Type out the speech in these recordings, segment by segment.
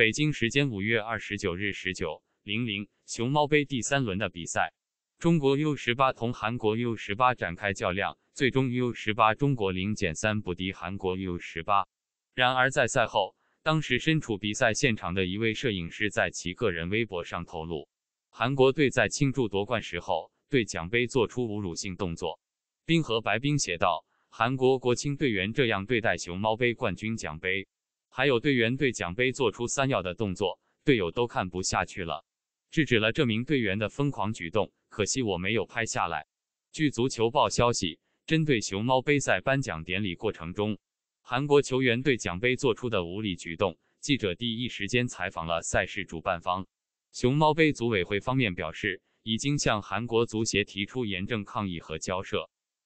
北京时间五月二十九日十九零零，熊猫杯第三轮的比赛，中国 U 十八同韩国 U 十八展开较量，最终 U 十八中国零减三不敌韩国 U 十八。然而在赛后，当时身处比赛现场的一位摄影师在其个人微博上透露，韩国队在庆祝夺冠时候对奖杯做出侮辱性动作。冰河白冰写道：“韩国国青队员这样对待熊猫杯冠军奖杯。”还有队员对奖杯做出三要的动作，队友都看不下去了，制止了这名队员的疯狂举动。可惜我没有拍下来。据足球报消息，针对熊猫杯赛颁奖典礼过程中，韩国球员对奖杯做出的无理举动，记者第一时间采访了赛事主办方熊猫杯组委会方面表示，已经向韩国足协提出严正抗议和交涉，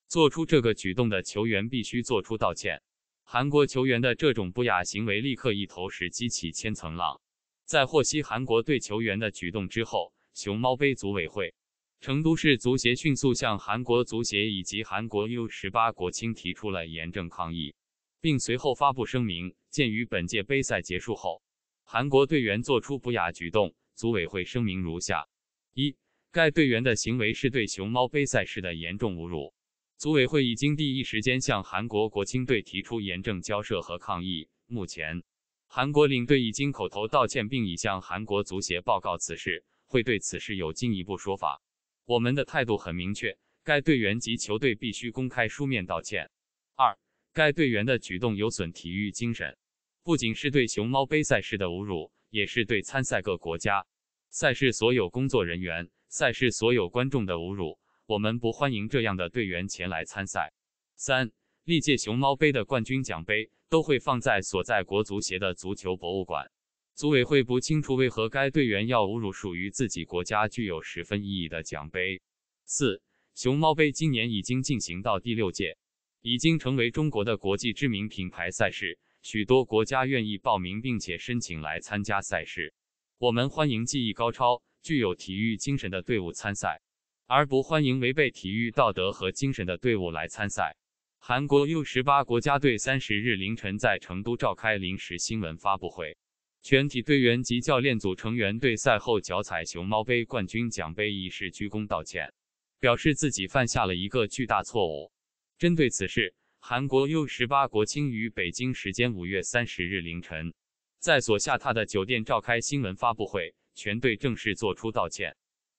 做出这个举动的球员必须做出道歉。韩国球员的这种不雅行为立刻一头石激起千层浪。在获悉韩国队球员的举动之后，熊猫杯组委会、成都市足协迅速向韩国足协以及韩国 U 十八国青提出了严正抗议，并随后发布声明：鉴于本届杯赛结束后，韩国队员做出不雅举动，组委会声明如下：一、该队员的行为是对熊猫杯赛事的严重侮辱。组委会已经第一时间向韩国国青队提出严正交涉和抗议。目前，韩国领队已经口头道歉，并已向韩国足协报告此事，会对此事有进一步说法。我们的态度很明确：该队员及球队必须公开书面道歉。二，该队员的举动有损体育精神，不仅是对熊猫杯赛事的侮辱，也是对参赛各国、家、赛事所有工作人员、赛事所有观众的侮辱。我们不欢迎这样的队员前来参赛。三、历届熊猫杯的冠军奖杯都会放在所在国足协的足球博物馆。组委会不清楚为何该队员要侮辱属于自己国家具有十分意义的奖杯。四、熊猫杯今年已经进行到第六届，已经成为中国的国际知名品牌赛事，许多国家愿意报名并且申请来参加赛事。我们欢迎技艺高超、具有体育精神的队伍参赛。而不欢迎违背体育道德和精神的队伍来参赛。韩国 U18 国家队三十日凌晨在成都召开临时新闻发布会，全体队员及教练组成员对赛后脚踩熊猫杯冠军奖杯一事鞠躬道歉，表示自己犯下了一个巨大错误。针对此事，韩国 U18 国青于北京时间五月三十日凌晨在所下榻的酒店召开新闻发布会，全队正式作出道歉。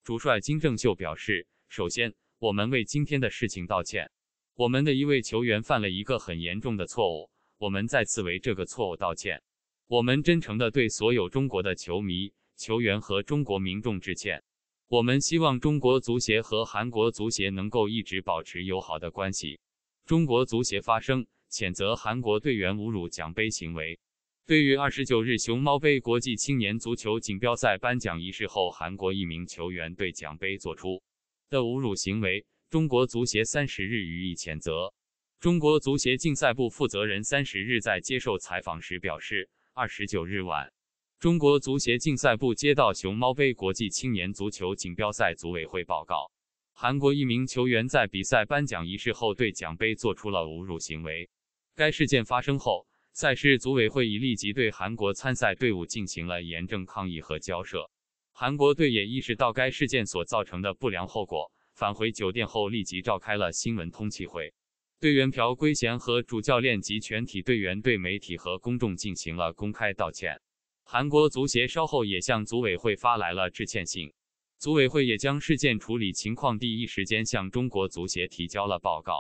主帅金正秀表示：“首先，我们为今天的事情道歉。我们的一位球员犯了一个很严重的错误，我们再次为这个错误道歉。我们真诚地对所有中国的球迷、球员和中国民众致歉。我们希望中国足协和韩国足协能够一直保持友好的关系。”中国足协发声，谴责韩国队员侮辱奖杯行为。对于二十九日熊猫杯国际青年足球锦标赛颁奖仪式后，韩国一名球员对奖杯做出的侮辱行为，中国足协三十日予以谴责。中国足协竞赛部负责人三十日在接受采访时表示，二十九日晚，中国足协竞赛部接到熊猫杯国际青年足球锦标赛组委会报告，韩国一名球员在比赛颁奖仪式后对奖杯做出了侮辱行为。该事件发生后。赛事组委会已立即对韩国参赛队伍进行了严正抗议和交涉，韩国队也意识到该事件所造成的不良后果，返回酒店后立即召开了新闻通气会，队员朴圭贤和主教练及全体队员对媒体和公众进行了公开道歉。韩国足协稍后也向组委会发来了致歉信，组委会也将事件处理情况第一时间向中国足协提交了报告，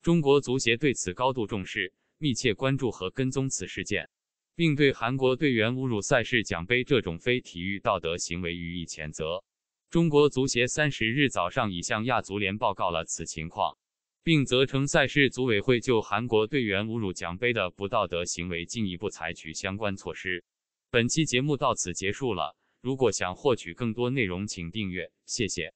中国足协对此高度重视。密切关注和跟踪此事件，并对韩国队员侮辱赛事奖杯这种非体育道德行为予以谴责。中国足协三十日早上已向亚足联报告了此情况，并责成赛事组委会就韩国队员侮辱奖杯的不道德行为进一步采取相关措施。本期节目到此结束了。如果想获取更多内容，请订阅。谢谢。